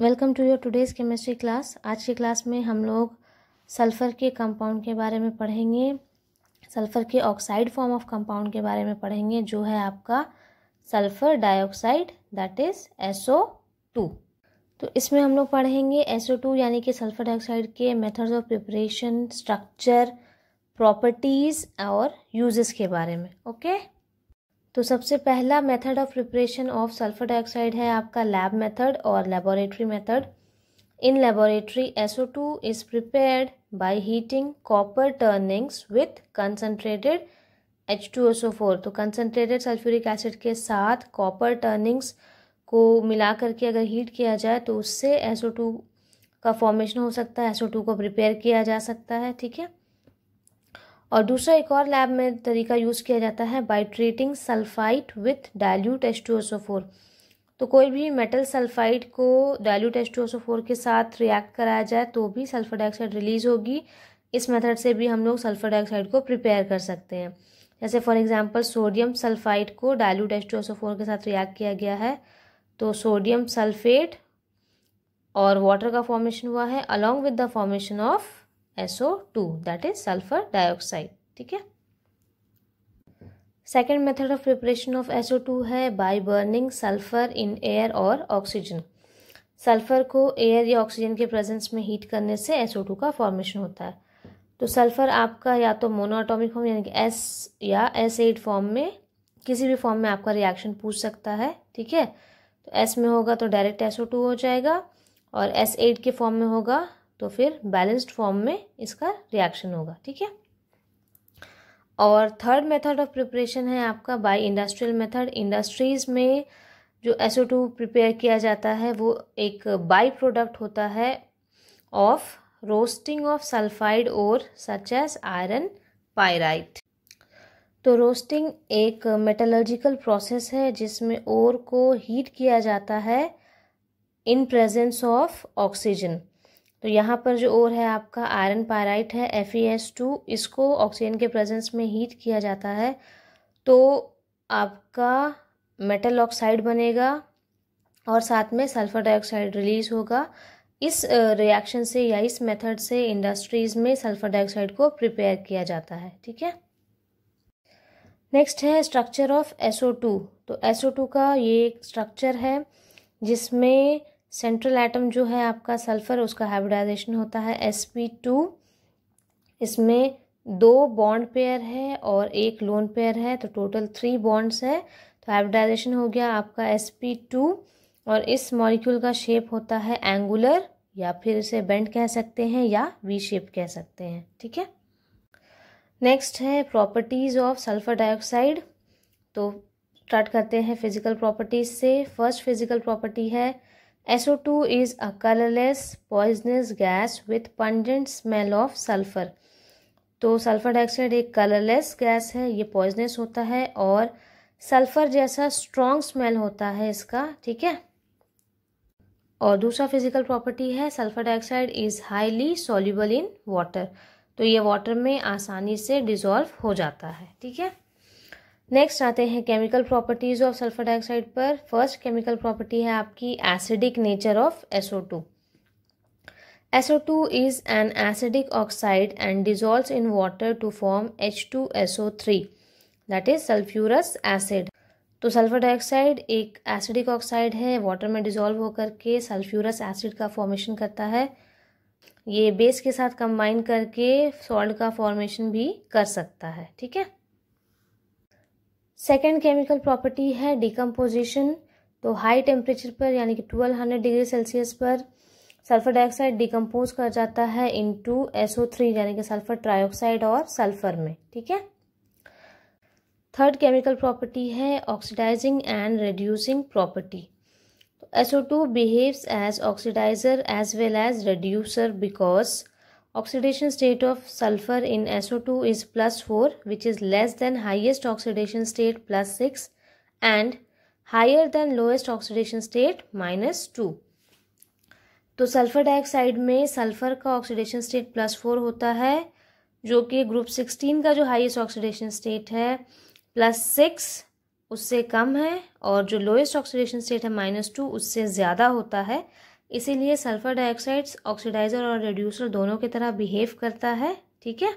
Welcome to your today's chemistry class आज की class में हम लोग सल्फ़र के कंपाउंड के बारे में पढ़ेंगे सल्फ़र के ऑक्साइड फॉर्म ऑफ कंपाउंड के बारे में पढ़ेंगे जो है आपका sulphur dioxide that is SO two तो इसमें हम लोग पढ़ेंगे एसओ टू यानी कि सल्फ़र डाइऑक्साइड के methods of preparation structure properties और यूजेस के बारे में ओके okay? तो सबसे पहला method of preparation of sulphur dioxide है आपका लैब मेथड और laboratory method in laboratory SO2 heating copper turnings with concentrated H two SO four तो कंसनट्रेटेड सल्फ्यूरिक एसिड के साथ कॉपर टर्निंग्स को मिला करके अगर हीट किया जाए तो उससे SO2 का फॉर्मेशन हो सकता है SO2 को प्रिपेयर किया जा सकता है ठीक है और दूसरा एक और लैब में तरीका यूज़ किया जाता है by treating sulphite with dilute H two four तो कोई भी मेटल सल्फाइड को डायल्यूट एच टू फोर के साथ रिएक्ट कराया जाए तो भी सल्फर डाइऑक्साइड रिलीज होगी इस मेथड से भी हम लोग सल्फर डाइऑक्साइड को प्रिपेयर कर सकते हैं जैसे फॉर एग्जांपल सोडियम सल्फाइड को डायल्यूट एच टू फोर के साथ रिएक्ट किया गया है तो सोडियम सल्फेट और वाटर का फॉर्मेशन हुआ है along with the formation of SO2 two that is sulphur dioxide ठीक है second method of preparation of SO2 two है by burning sulphur in air और ऑक्सीजन सल्फर को एयर या ऑक्सीजन के प्रेजेंस में हीट करने से SO2 टू का फॉर्मेशन होता है तो सल्फर आपका या तो मोनोआटोमिक फॉर्म यानी कि एस या एस एड फॉर्म में किसी भी फॉर्म में आपका रिएक्शन पूछ सकता है ठीक है तो एस में होगा तो डायरेक्ट एसओ टू हो जाएगा और एस एड के फॉर्म में होगा तो फिर बैलेंस्ड फॉर्म में इसका रिएक्शन होगा ठीक है और थर्ड मेथड ऑफ प्रिपरेशन है आपका बाय इंडस्ट्रियल मेथड इंडस्ट्रीज़ में जो एस टू प्रिपेयर किया जाता है वो एक बाई प्रोडक्ट होता है ऑफ रोस्टिंग ऑफ सल्फाइड और सच एज आयरन पायराइट तो रोस्टिंग एक मेटलर्जिकल प्रोसेस है जिसमें ओर को हीट किया जाता है इन प्रेजेंस ऑफ ऑक्सीजन तो यहाँ पर जो और है आपका आयरन पायराइट है एफ ई एस टू इसको ऑक्सीजन के प्रेजेंस में हीट किया जाता है तो आपका मेटल ऑक्साइड बनेगा और साथ में सल्फ़र डाइऑक्साइड रिलीज़ होगा इस रिएक्शन से या इस मेथड से इंडस्ट्रीज़ में सल्फ़र डाइऑक्साइड को प्रिपेयर किया जाता है ठीक है नेक्स्ट है स्ट्रक्चर ऑफ एसओ टू तो एसओ टू का ये एक स्ट्रक्चर है जिसमें सेंट्रल एटम जो है आपका सल्फर उसका हाइब्रिडाइजेशन होता है एस पी टू इसमें दो बॉन्ड पेयर है और एक लोन पेयर है तो टोटल थ्री बॉन्ड्स है तो हाइब्रिडाइजेशन हो गया आपका एस पी टू और इस मॉलिक्यूल का शेप होता है एंगुलर या फिर इसे बेंड कह सकते हैं या वी शेप कह सकते हैं ठीक है नेक्स्ट है प्रॉपर्टीज़ ऑफ सल्फर डाइऑक्साइड तो स्टार्ट करते हैं फिजिकल प्रॉपर्टीज से फर्स्ट फिजिकल प्रॉपर्टी है two is a colourless poisonous gas with pungent smell of sulphur तो सल्फर डाइऑक्साइड एक कलरलेस गैस है ये पॉइजनस होता है और सल्फर जैसा स्ट्रॉन्ग स्मेल होता है इसका ठीक है और दूसरा फिजिकल प्रॉपर्टी है sulphur dioxide is highly soluble in water तो ये वाटर में आसानी से डिज़ोल्व हो जाता है ठीक है नेक्स्ट आते हैं chemical properties of sulphur dioxide पर फर्स्ट केमिकल प्रॉपर्टी है आपकी acidic nature of SO two SO two is an acidic oxide and dissolve in water to form H two SO three that is sulphurous acid तो sulphur dioxide एक acidic oxide है water में dissolve होकर के sulphurous acid का formation करता है ये बेस के साथ कंबाइन करके सॉल्ट का फॉर्मेशन भी कर सकता है ठीक है सेकेंड केमिकल प्रॉपर्टी है डिकम्पोजिशन तो हाई टेम्परेचर पर यानी कि 1200 डिग्री सेल्सियस पर सल्फर डाइऑक्साइड डिकम्पोज कर जाता है इनटू थ्री यानी कि सल्फर ट्राइऑक्साइड और सल्फर में ठीक है थर्ड केमिकल प्रॉपर्टी है oxidising and reducing property SO2 behaves as oxidiser as well as reducer because Oxidation state of sulfur in SO2 is plus 4 which is less than highest oxidation state plus 6 and higher than lowest oxidation state minus 2. तो sulphur dioxide में sulphur का oxidation state plus four होता है जो कि group sixteen का जो highest oxidation state है प्लस सिक्स उससे कम है और जो लोएस्ट ऑक्सीडेशन स्टेट है माइनस टू उससे ज़्यादा होता है इसीलिए सल्फ़र डाइऑक्साइड ऑक्सीडाइज़र और रिड्यूसर दोनों की तरह बिहेव करता है ठीक है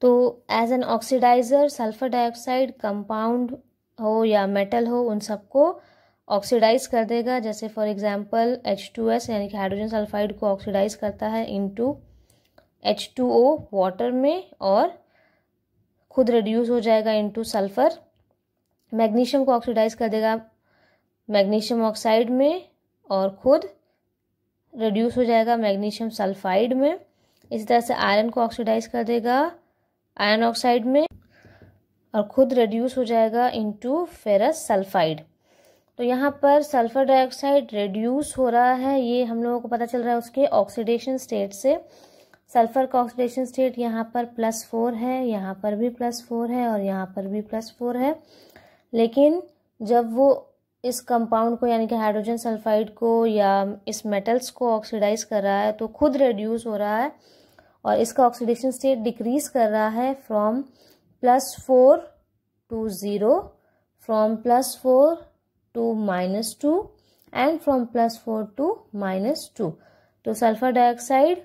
तो as an oxidiser sulphur dioxide compound हो या मेटल हो उन सबको ऑक्सीडाइज कर देगा जैसे फॉर एग्जांपल H2S यानी कि हाइड्रोजन सल्फाइड को ऑक्सीडाइज करता है इनटू H2O वाटर में और खुद रिड्यूस हो जाएगा इनटू सल्फ़र मैग्नीशियम को ऑक्सीडाइज कर देगा मैग्नीशियम ऑक्साइड में और खुद रिड्यूस हो जाएगा मैग्नीशियम सल्फाइड में इसी तरह से आयरन को ऑक्सीडाइज कर देगा आयरन ऑक्साइड में और खुद रिड्यूस हो जाएगा इनटू फेरस सल्फाइड तो यहाँ पर सल्फर डाइऑक्साइड रिड्यूस हो रहा है ये हम लोगों को पता चल रहा है उसके ऑक्सीडेशन स्टेट से सल्फर का ऑक्सीडेशन स्टेट यहाँ पर प्लस फोर है यहाँ पर भी प्लस फोर है और यहाँ पर भी प्लस फोर है लेकिन जब वो इस कंपाउंड को यानी कि हाइड्रोजन सल्फाइड को या इस मेटल्स को ऑक्सीडाइज कर रहा है तो खुद रिड्यूस हो रहा है और इसका ऑक्सीडेशन स्टेट डिक्रीज कर रहा है from plus four to zero from plus four to minus two and from plus four to minus two तो सल्फ़र डाइऑक्साइड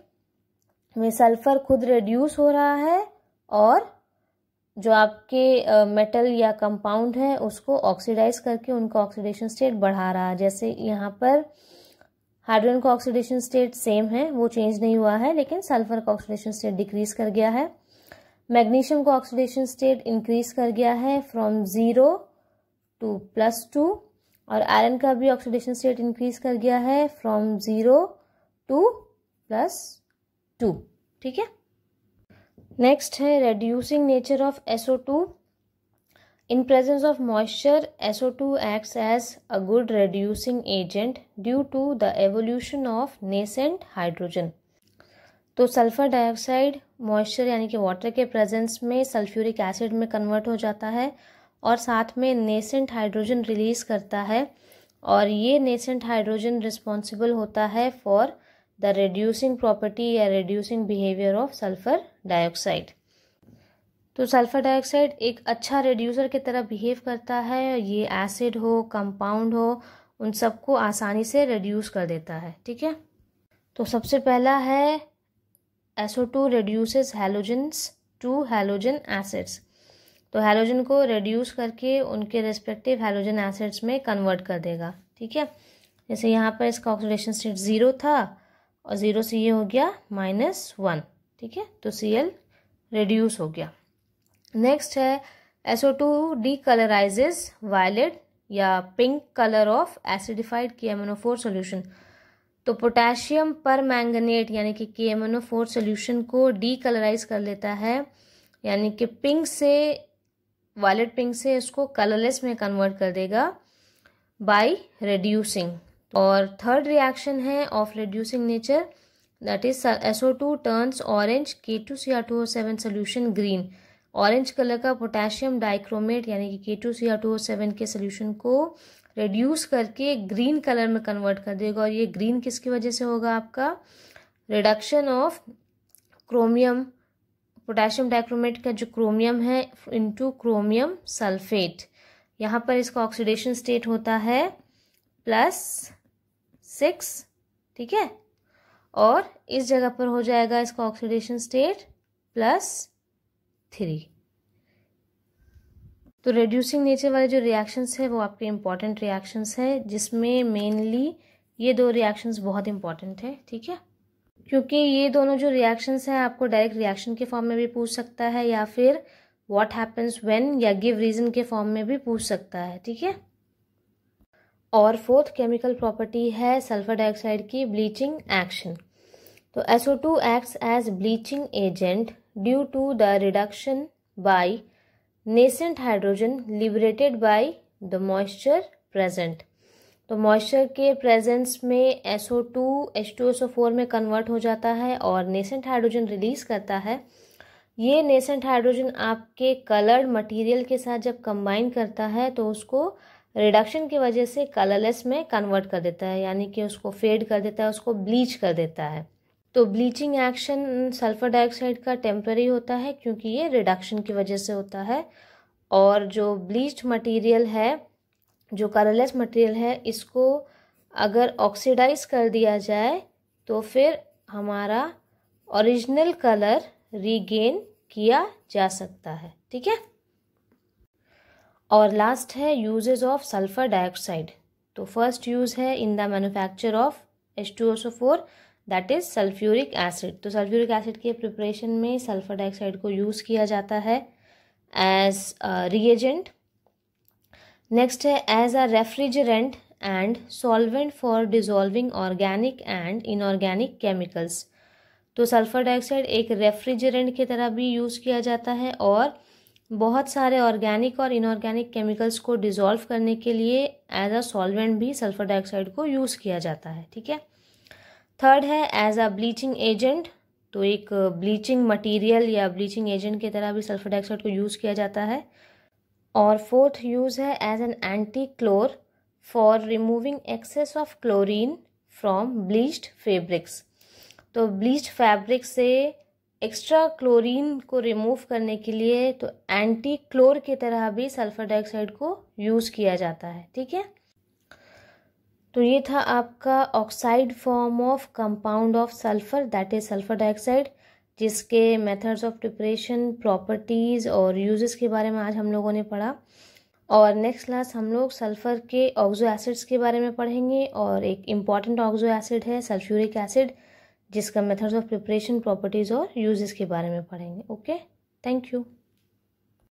में सल्फ़र खुद रिड्यूस हो रहा है और जो आपके मेटल या कंपाउंड है उसको ऑक्सीडाइज करके उनका ऑक्सीडेशन स्टेट बढ़ा रहा है जैसे यहाँ पर हाइड्रोजन का ऑक्सीडेशन स्टेट सेम है वो चेंज नहीं हुआ है लेकिन सल्फर का ऑक्सीडेशन स्टेट डिक्रीज कर गया है मैग्नीशियम का ऑक्सीडेशन स्टेट इंक्रीज कर गया है from zero to plus two और आयरन का भी ऑक्सीडेशन स्टेट इंक्रीज कर गया है from zero to plus two ठीक है नेक्स्ट है reducing nature of SO two in presence of moisture SO two acts as a good reducing agent due to the evolution of nascent hydrogen तो sulphur dioxide moisture यानी कि water के presence में sulphuric acid में convert हो जाता है और साथ में नेसेंट हाइड्रोजन रिलीज़ करता है और ये नेसेंट हाइड्रोजन रिस्पॉन्सिबल होता है फॉर द रिड्यूसिंग प्रॉपर्टी या reducing behaviour of sulphur dioxide तो सल्फ़र डाइऑक्साइड एक अच्छा रेड्यूसर की तरह बिहेव करता है ये एसिड हो कंपाउंड हो उन सबको आसानी से रिड्यूस कर देता है ठीक है तो सबसे पहला है SO two reduces halogens to halogen acids तो हेलोजन को रिड्यूस करके उनके रेस्पेक्टिव हेलोजन एसिड्स में कन्वर्ट कर देगा ठीक है जैसे यहाँ पर इसका ऑक्सीडेशन स्टेट ज़ीरो था और ज़ीरो से ये हो गया माइनस वन ठीक है तो सी एल रिड्यूस हो गया नेक्स्ट है S O two decolourises violet या pink colour of acidified K M N O four solution तो पोटेशियम पर मैंगनेट यानी कि K M N O four solution को डी कलराइज कर लेता है यानी कि पिंक से वायलेट पिंक से इसको कलरलेस में कन्वर्ट कर देगा बाई रिड्यूसिंग और थर्ड रिएक्शन है of reducing nature that is SO two turns orange K two C R two O seven solution green orange colour का पोटेशियम डाइक्रोमेट यानी कि K two C R two O seven के सोल्यूशन को reduce करके green colour में convert कर देगा और ये ग्रीन किसकी वजह से होगा आपका reduction of chromium potassium dichromate का जो क्रोमियम है टू क्रोमियम सल्फेट यहाँ पर इसका ऑक्सीडेशन स्टेट होता है प्लस सिक्स ठीक है और इस जगह पर हो जाएगा इसका ऑक्सीडेशन स्टेट प्लस थ्री तो रेड्यूसिंग नेचर वाले जो रिएक्शंस है वो आपके इम्पॉर्टेंट रिएक्शंस है जिसमें मेनली ये दो रिएक्शंस बहुत इम्पॉर्टेंट है ठीक है क्योंकि ये दोनों जो रिएक्शंस हैं आपको डायरेक्ट रिएक्शन के फॉर्म में भी पूछ सकता है या फिर व्हाट हैपन्स व्हेन या गिव रीज़न के फॉर्म में भी पूछ सकता है ठीक है और फोर्थ केमिकल प्रॉपर्टी है सल्फर डाइऑक्साइड की ब्लीचिंग एक्शन तो SO two act as bleaching agent due to the reduction by nascent hydrogen liberated by the moisture present तो मॉइस्चर के प्रेजेंस में SO two H two S O four में convert हो जाता है और नेसेंट हाइड्रोजन रिलीज करता है ये नेसेंट हाइड्रोजन आपके कलर्ड मटेरियल के साथ जब कंबाइन करता है तो उसको रिडक्शन की वजह से कलरलेस में कन्वर्ट कर देता है यानी कि उसको फेड कर देता है उसको ब्लीच कर देता है तो ब्लीचिंग एक्शन सल्फर डाइऑक्साइड का टेम्प्रेरी होता है क्योंकि ये रिडक्शन की वजह से होता है और जो ब्लीच्ड मटेरियल है जो कलरलेस मटेरियल है इसको अगर ऑक्सीडाइज कर दिया जाए तो फिर हमारा ओरिजिनल कलर रीगेन किया जा सकता है ठीक है और लास्ट है यूजेज ऑफ सल्फर डाइऑक्साइड तो फर्स्ट यूज़ है in the manufacture of H two SO four that is sulphuric acid तो सल्फ्यूरिक एसिड के प्रिपरेशन में सल्फर डाइऑक्साइड को यूज़ किया जाता है एज रिएजेंट नेक्स्ट है as a refrigerant and solvent for dissolving organic and inorganic chemicals तो sulphur dioxide एक रेफ्रिजरेंट की तरह भी यूज़ किया जाता है और बहुत सारे ऑर्गेनिक और इनऑर्गेनिक केमिकल्स को डिज़ोल्व करने के लिए एज अ सॉल्वेंट भी सल्फ़र डाइऑक्साइड को यूज़ किया जाता है ठीक है थर्ड है एज अ ब्लीचिंग एजेंट तो एक ब्लीचिंग मटेरियल या ब्लीचिंग एजेंट की तरह भी सल्फ़र डाइऑक्साइड को यूज़ किया जाता है और फोर्थ यूज़ है as an anti chlor for removing excess of chlorine from bleached fabrics तो ब्लीच्ड फैब्रिक से एक्स्ट्रा क्लोरीन को रिमूव करने के लिए तो एंटी क्लोर की तरह भी सल्फ़र डाइऑक्साइड को यूज़ किया जाता है ठीक है तो ये था आपका oxide form of compound of sulphur that is sulphur dioxide जिसके मेथड्स ऑफ प्रिपरेशन प्रॉपर्टीज़ और यूजेस के बारे में आज हम लोगों ने पढ़ा और नेक्स्ट क्लास हम लोग सल्फ़र के ऑक्जो एसिड्स के बारे में पढ़ेंगे और एक इम्पॉर्टेंट ऑक्जो एसिड है सल्फ्यूरिक एसिड जिसका मेथड्स ऑफ प्रिपरेशन प्रॉपर्टीज़ और यूजेस के बारे में पढ़ेंगे ओके थैंक यू